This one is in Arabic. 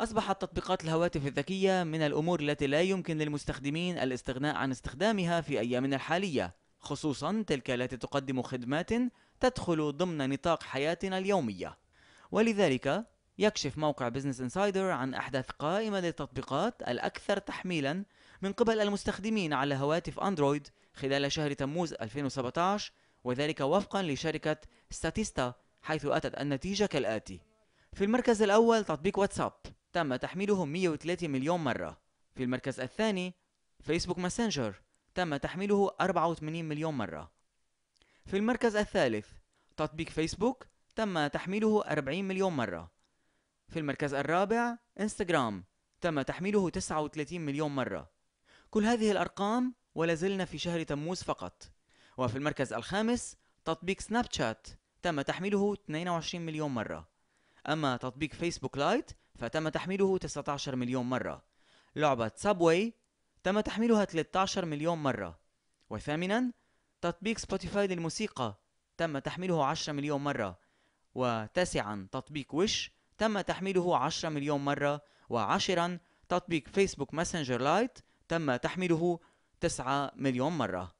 أصبحت تطبيقات الهواتف الذكية من الأمور التي لا يمكن للمستخدمين الاستغناء عن استخدامها في أيامنا الحالية، خصوصا تلك التي تقدم خدمات تدخل ضمن نطاق حياتنا اليومية. ولذلك يكشف موقع بزنس انسايدر عن أحدث قائمة للتطبيقات الأكثر تحميلا من قبل المستخدمين على هواتف أندرويد خلال شهر تموز 2017 وذلك وفقا لشركة ستاتيستا حيث أتت النتيجة كالآتي في المركز الأول تطبيق واتساب تم تحميله 103 مليون مرة في المركز الثاني فيسبوك ماسنجر تم تحميله 84 مليون مرة في المركز الثالث تطبيق فيسبوك تم تحميله 40 مليون مرة في المركز الرابع انستغرام تم تحميله 39 مليون مرة كل هذه الأرقام ولا زلنا في شهر تموز فقط وفي المركز الخامس تطبيق سناب شات تم تحميله 22 مليون مرة أما تطبيق فيسبوك لايت فتم تحميله 19 مليون مرة لعبة سابوي تم تحميلها 13 مليون مرة وثامنا تطبيق سبوتيفاي للموسيقى تم تحميله 10 مليون مرة وتاسعا تطبيق وش تم تحميله 10 مليون مرة وعاشرا تطبيق فيسبوك ماسنجر لايت تم تحميله 9 مليون مرة